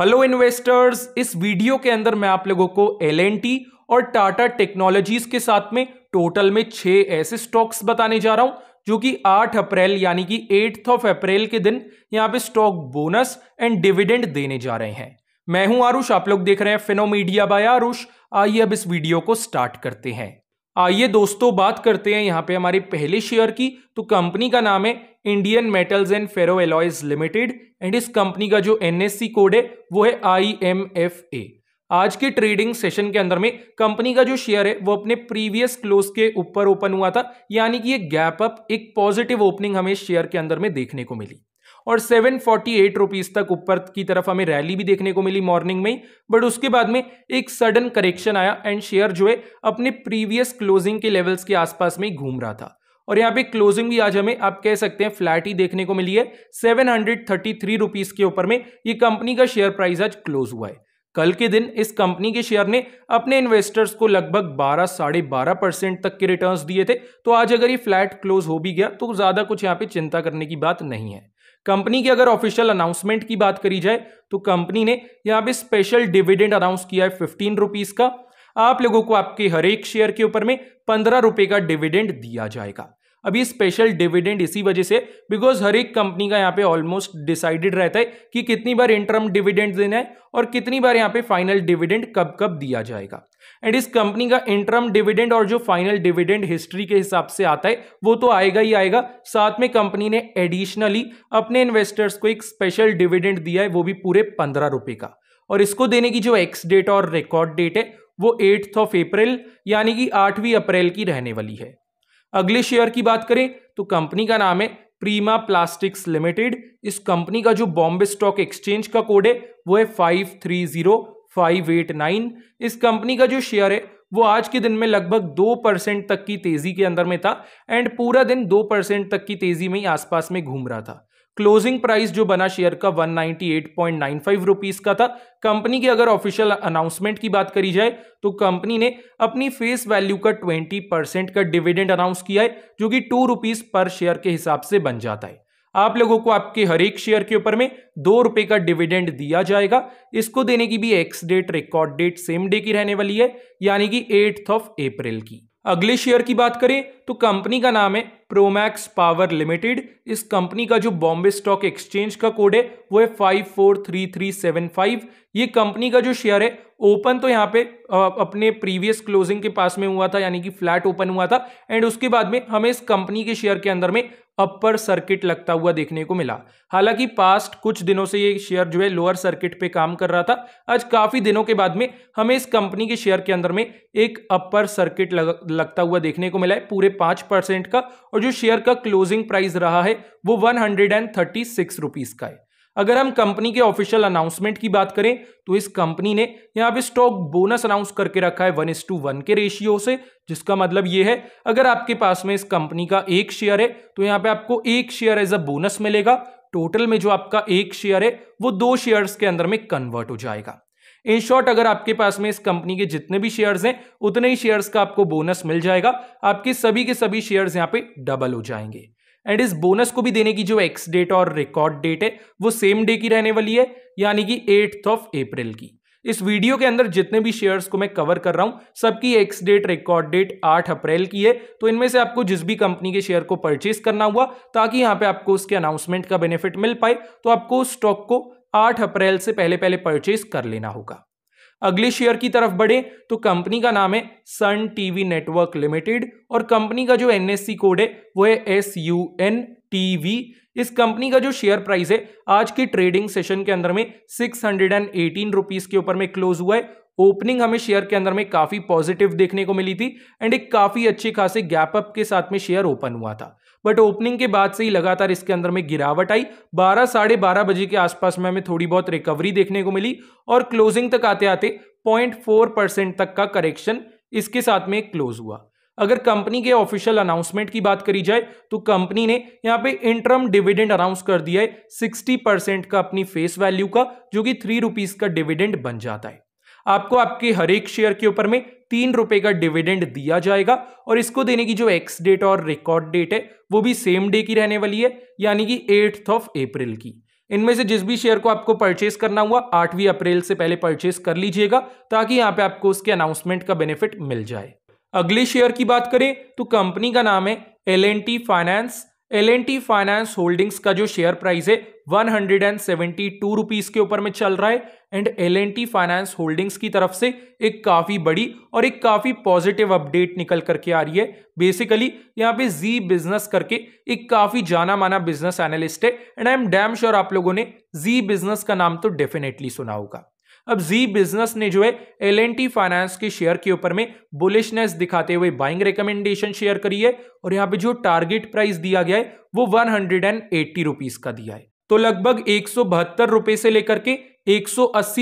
hello investors इस video के अंदर मैं आप लोगों को एल और टाटा टेक्नोलॉजीज के साथ में टोटल में छह ऐसे स्टॉक्स बताने जा रहा हूं जो कि 8 अप्रैल यानी कि एट्थ ऑफ अप्रैल के दिन यहां पे स्टॉक बोनस एंड डिविडेंड देने जा रहे हैं मैं हूं आरुष आप लोग देख रहे हैं फिनोमीडिया बाय आरुष आइए अब इस वीडियो को स्टार्ट करते हैं आइए दोस्तों बात करते हैं यहाँ पे हमारे पहले शेयर की तो कंपनी का नाम है Indian metals and ferro alloys limited and इस कंपनी का जो एनएससी कोड है वो है आई एम एफ ए आज के ट्रेडिंग सेशन के अंदर में कंपनी का जो शेयर है वो अपने प्रीवियस क्लोज के ऊपर ओपन हुआ था यानी कि ये गैप अप एक पॉजिटिव ओपनिंग हमें शेयर के अंदर में देखने को मिली और सेवन फोर्टी एट रुपीज़ तक ऊपर की तरफ हमें रैली भी देखने को मिली मॉर्निंग में बट उसके बाद में एक सडन करेक्शन आया एंड शेयर जो है अपने प्रीवियस क्लोजिंग के लेवल्स के आसपास में घूम रहा था और यहाँ पे क्लोजिंग भी आज हमें आप कह सकते हैं फ्लैट ही देखने को मिली है seven hundred thirty three rupees के ऊपर में ये कंपनी का शेयर प्राइस आज क्लोज हुआ है कल के दिन इस कंपनी के शेयर ने अपने इन्वेस्टर्स को लगभग 12 साढ़े बारह परसेंट तक के रिटर्न्स दिए थे तो आज अगर ये फ्लैट क्लोज हो भी गया तो ज़्यादा कुछ यहाँ पे चिंता करने की बात नहीं है कंपनी की अगर ऑफिशियल अनाउंसमेंट की बात करी जाए तो कंपनी ने यहाँ पे स्पेशल डिविडेंड अनाउंस किया है फिफ्टीन रुपीज का आप लोगों को आपके हर एक शेयर के ऊपर में पंद्रह रुपए का डिविडेंड दिया जाएगा अभी स्पेशल डिविडेंड इसी वजह से बिकॉज हर एक कंपनी का यहाँ पे ऑलमोस्ट डिसाइडेड रहता है कि कितनी बार इंटरम डिविडेंड देना है और कितनी बार यहाँ पे फाइनल डिविडेंड कब कब दिया जाएगा एंड इस कंपनी का इंटरम डिविडेंड और जो फाइनल डिविडेंड हिस्ट्री के हिसाब से आता है वो तो आएगा ही आएगा साथ में कंपनी ने एडिशनली अपने इन्वेस्टर्स को एक स्पेशल डिविडेंड दिया है वो भी पूरे पंद्रह रुपए का और इसको देने की जो एक्स डेट और रिकॉर्ड डेट है वो एट्थ ऑफ अप्रैल यानी कि आठवीं अप्रैल की रहने वाली है अगले शेयर की बात करें तो कंपनी का नाम है प्रीमा प्लास्टिक्स लिमिटेड इस कंपनी का जो बॉम्बे स्टॉक एक्सचेंज का कोड है वो है five three zero five eight nine इस कंपनी का जो शेयर है वो आज के दिन में लगभग दो परसेंट तक की तेजी के अंदर में था एंड पूरा दिन दो परसेंट तक की तेजी में ही आसपास में घूम रहा था क्लोजिंग प्राइस जो बना शेयर का 198.95 रुपीस का था कंपनी की अगर ऑफिशियल अनाउंसमेंट की बात करी जाए तो कंपनी ने अपनी फेस वैल्यू का 20 परसेंट का डिविडेंड अनाउंस किया है जो कि टू रुपीज पर शेयर के हिसाब से बन जाता है आप लोगों को आपके हर एक शेयर के ऊपर में दो रुपए का डिविडेंड दिया जाएगा इसको देने की भी ex date record date same day की रहने वाली है यानी कि एट्थ ऑफ अप्रैल की अगले शेयर की बात करें तो कंपनी का नाम है प्रोमैक्स पावर लिमिटेड इस कंपनी का जो बॉम्बे स्टॉक एक्सचेंज का कोड है वो है five four three three seven five ये कंपनी का जो शेयर है ओपन तो यहाँ पे अपने प्रीवियस क्लोजिंग के पास में हुआ था यानी कि फ्लैट ओपन हुआ था एंड उसके बाद में हमें इस कंपनी के शेयर के अंदर में अपर सर्किट लगता हुआ देखने को मिला हालांकि पास्ट कुछ दिनों से ये शेयर जो है लोअर सर्किट पे काम कर रहा था आज काफी दिनों के बाद में हमें इस कंपनी के शेयर के अंदर में एक अपर सर्किट लग, लगता हुआ देखने को मिला है पूरे पांच परसेंट का और जो शेयर का क्लोजिंग प्राइस रहा है वो वन हंड्रेड का है अगर हम कंपनी के ऑफिशियल अनाउंसमेंट की बात करें तो इस कंपनी ने यहाँ पे स्टॉक बोनस अनाउंस करके रखा है वन इस टू वन के रेशियो से जिसका मतलब ये है अगर आपके पास में इस कंपनी का एक शेयर है तो यहाँ पे आपको एक शेयर एज अ बोनस मिलेगा टोटल में जो आपका एक शेयर है वो दो शेयर्स के अंदर में कन्वर्ट हो जाएगा इन शॉर्ट अगर आपके पास में इस कंपनी के जितने भी शेयर्स हैं उतने ही शेयर्स का आपको बोनस मिल जाएगा आपके सभी के सभी शेयर्स यहाँ पे डबल हो जाएंगे एंड इस बोनस को भी देने की जो एक्स डेट और रिकॉर्ड डेट है वो सेम डे की रहने वाली है यानी कि एट्थ ऑफ अप्रैल की इस वीडियो के अंदर जितने भी शेयर्स को मैं कवर कर रहा हूं सबकी एक्स डेट रिकॉर्ड डेट 8 अप्रैल की है तो इनमें से आपको जिस भी कंपनी के शेयर को परचेज करना हुआ ताकि यहां पे आपको उसके अनाउंसमेंट का बेनिफिट मिल पाए तो आपको स्टॉक को 8 अप्रैल से पहले पहले परचेज कर लेना होगा अगले शेयर की तरफ बढ़े तो कंपनी का नाम है सन टीवी नेटवर्क लिमिटेड और कंपनी का जो एनएससी कोड है वो है एस यू एन टीवी इस कंपनी का जो शेयर प्राइस है आज के ट्रेडिंग सेशन के अंदर में six hundred and eighteen rupees के ऊपर में क्लोज हुआ है ओपनिंग हमें शेयर के अंदर में काफी पॉजिटिव देखने को मिली थी एंड एक काफी अच्छे खासे गैप अप के साथ में शेयर ओपन हुआ था बट ओपनिंग के बाद से ही लगातार इसके अंदर में गिरावट आई बारह साढ़े बारह बजे के आसपास में हमें थोड़ी बहुत रिकवरी देखने को मिली और क्लोजिंग तक आते आते पॉइंट फोर परसेंट तक का करेक्शन इसके साथ में क्लोज हुआ अगर कंपनी के ऑफिशियल अनाउंसमेंट की बात करी जाए तो कंपनी ने यहाँ पे इंटरम डिविडेंड अनाउंस कर दिया है सिक्सटी परसेंट का अपनी फेस वैल्यू का जो कि थ्री रुपीज का डिविडेंड बन जाता है आपको आपके हर एक शेयर के ऊपर में तीन रुपए का डिविडेंड दिया जाएगा और इसको देने की जो एक्स डेट और रिकॉर्ड डेट है वो भी सेम डे की रहने वाली है यानी कि एट्थ ऑफ अप्रैल की इनमें से जिस भी शेयर को आपको परचेस करना हुआ आठवीं अप्रैल से पहले परचेस कर लीजिएगा ताकि यहाँ पे आपको उसके अनाउंसमेंट का बेनिफिट मिल जाए अगले शेयर की बात करें तो कंपनी का नाम है L finance L finance holdings का जो शेयर प्राइस है one hundred and seventy two rupees के ऊपर में चल रहा है and L N T finance holdings की तरफ से एक काफ़ी बड़ी और एक काफ़ी पॉजिटिव अपडेट निकल करके आ रही है बेसिकली यहाँ पे जी बिजनेस करके एक काफ़ी जाना माना बिजनेस एनालिस्ट है and I am damn sure आप लोगों ने जी बिजनेस का नाम तो डेफिनेटली सुना होगा अब जी बिजनेस ने जो है एल एन टी फाइनेंस के शेयर के ऊपर में बुलिशनेस दिखाते हुए बाइंग रिकमेंडेशन शेयर करी है और यहाँ पे जो टारगेट प्राइस दिया गया है वो one hundred and eighty rupees का दिया है तो लगभग एक रुपए से लेकर के एक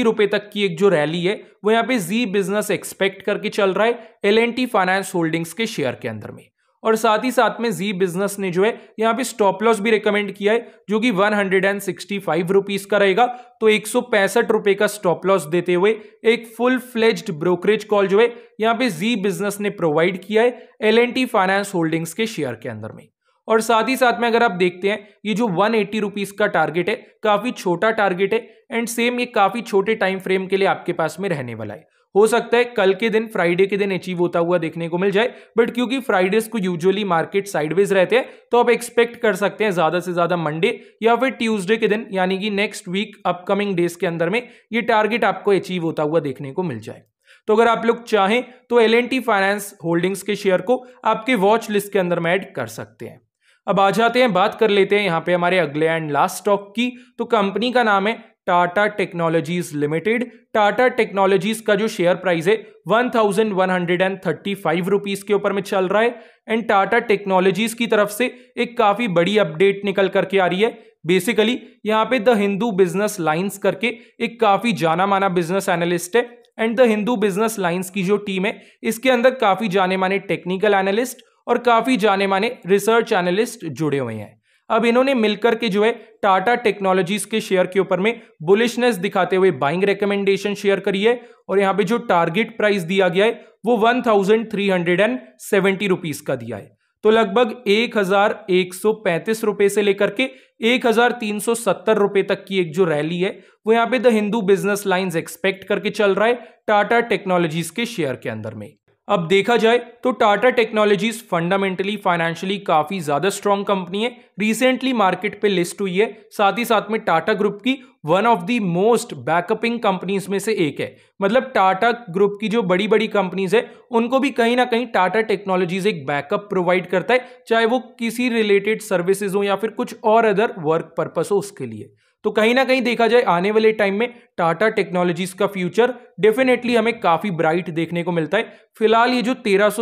रुपए तक की एक जो रैली है वो यहाँ पे जी बिजनेस एक्सपेक्ट करके चल रहा है L N T finance holdings के शेयर के अंदर में और साथ ही साथ में जी बिजनेस ने जो है यहाँ पे स्टॉप लॉस भी रिकमेंड किया है जो कि one hundred and sixty five rupees का रहेगा तो एक सौ पैंसठ रुपए का स्टॉप लॉस देते हुए एक फुल फ्लेज्ड ब्रोकरेज कॉल जो है यहाँ पे जी बिजनेस ने प्रोवाइड किया है एल फाइनेंस होल्डिंग्स के शेयर के अंदर में और साथ ही साथ में अगर आप देखते हैं ये जो वन एट्टी रुपीज़ का टारगेट है काफ़ी छोटा टारगेट है एंड सेम ये काफ़ी छोटे टाइम फ्रेम के लिए आपके पास में रहने वाला है हो सकता है कल के दिन फ्राइडे के दिन अचीव होता हुआ देखने को मिल जाए बट क्योंकि फ्राइडेज को यूजुअली मार्केट साइडवेज रहते हैं तो आप एक्सपेक्ट कर सकते हैं ज़्यादा से ज़्यादा मंडे या फिर ट्यूसडे के दिन यानी कि नेक्स्ट वीक अपकमिंग डेज के अंदर में ये टारगेट आपको अचीव होता हुआ देखने को मिल जाए तो अगर आप लोग चाहें तो एल फाइनेंस होल्डिंग्स के शेयर को आपके वॉच लिस्ट के अंदर में ऐड कर सकते हैं अब आ जाते हैं बात कर लेते हैं यहाँ पे हमारे अगले एंड लास्ट स्टॉक की तो कंपनी का नाम है Tata technologies limited Tata technologies का जो शेयर प्राइस है one thousand one hundred and thirty five rupees के ऊपर में चल रहा है एंड टाटा टेक्नोलॉजीज की तरफ से एक काफी बड़ी अपडेट निकल करके आ रही है बेसिकली यहाँ पे द हिंदू बिजनेस लाइन्स करके एक काफी जाना माना बिजनेस एनालिस्ट है and the Hindu business lines की जो टीम है इसके अंदर काफी जाने माने टेक्निकल एनालिस्ट और काफ़ी जाने माने रिसर्च एनालिस्ट जुड़े हुए हैं अब इन्होंने मिलकर के जो है टाटा टेक्नोलॉजीज के शेयर के ऊपर में बुलिशनेस दिखाते हुए बाइंग रिकमेंडेशन शेयर करी है और यहाँ पे जो टारगेट प्राइस दिया गया है वो one thousand three hundred and seventy rupees का दिया है तो लगभग एक हजार एक सौ पैंतीस रुपए से लेकर के एक हजार तीन सौ सत्तर रुपए तक की एक जो रैली है वो यहाँ पे the Hindu business line expect करके चल रहा है टाटा टेक्नोलॉजीज के शेयर के अंदर में अब देखा जाए तो टाटा टेक्नोलॉजीज फंडामेंटली फाइनेंशियली काफ़ी ज़्यादा स्ट्रॉन्ग कंपनी है रिसेंटली मार्केट पे लिस्ट हुई है साथ ही साथ में टाटा ग्रुप की one of the most backupping companies में से एक है मतलब टाटा ग्रुप की जो बड़ी बड़ी कंपनीज है उनको भी कहीं ना कहीं टाटा टेक्नोलॉजीज एक बैकअप प्रोवाइड करता है चाहे वो किसी रिलेटेड सर्विसेज हो या फिर कुछ और अदर वर्क पर्पस हो उसके लिए तो कहीं ना कहीं देखा जाए आने वाले टाइम में टाटा टेक्नोलॉजीज का फ्यूचर डेफिनेटली हमें काफ़ी ब्राइट देखने को मिलता है फिलहाल ये जो तेरह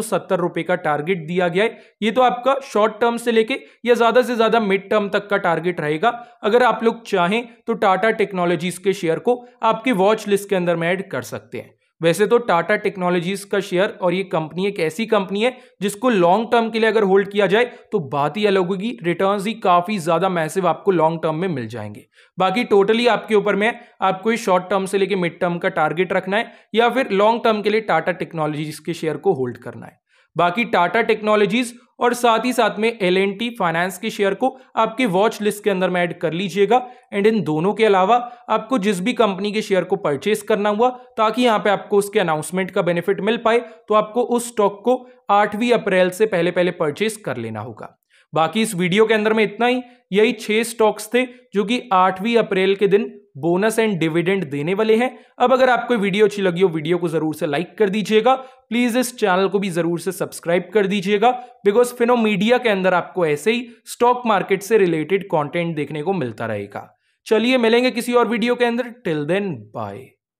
रुपए का टारगेट दिया गया है ये तो आपका शॉर्ट टर्म से लेके या ज़्यादा से ज़्यादा मिड टर्म तक का टारगेट रहेगा अगर आप लोग चाहें तो टाटा टेक्नोलॉजीज के शेयर को आपकी वॉच लिस्ट के अंदर में ऐड कर सकते हैं वैसे तो टाटा टेक्नोलॉजीज का शेयर और ये कंपनी एक ऐसी कंपनी है जिसको लॉन्ग टर्म के लिए अगर होल्ड किया जाए तो बात ही अलग होगी रिटर्न ही काफी ज्यादा मैसिव आपको लॉन्ग टर्म में मिल जाएंगे बाकी टोटली आपके ऊपर में आपको ये शॉर्ट टर्म से लेकर मिड टर्म का टारगेट रखना है या फिर लॉन्ग टर्म के लिए टाटा टेक्नोलॉजीज के शेयर को होल्ड करना है बाकी टाटा टेक्नोलॉजीज और साथ ही साथ में एल एन टी फाइनेंस के शेयर को आपके वॉच लिस्ट के अंदर में ऐड कर लीजिएगा एंड इन दोनों के अलावा आपको जिस भी कंपनी के शेयर को परचेस करना हुआ ताकि यहाँ पे आपको उसके अनाउंसमेंट का बेनिफिट मिल पाए तो आपको उस स्टॉक को आठवीं अप्रैल से पहले पहले परचेस कर लेना होगा बाकी इस वीडियो के अंदर में इतना ही यही छह स्टॉक्स थे जो कि आठवीं अप्रैल के दिन बोनस एंड डिविडेंड देने वाले हैं अब अगर आपको वीडियो अच्छी लगी हो वीडियो को जरूर से लाइक कर दीजिएगा प्लीज इस चैनल को भी जरूर से सब्सक्राइब कर दीजिएगा बिकॉज फिनो मीडिया के अंदर आपको ऐसे ही स्टॉक मार्केट से रिलेटेड कॉन्टेंट देखने को मिलता रहेगा चलिए मिलेंगे किसी और वीडियो के अंदर टिल देन बाय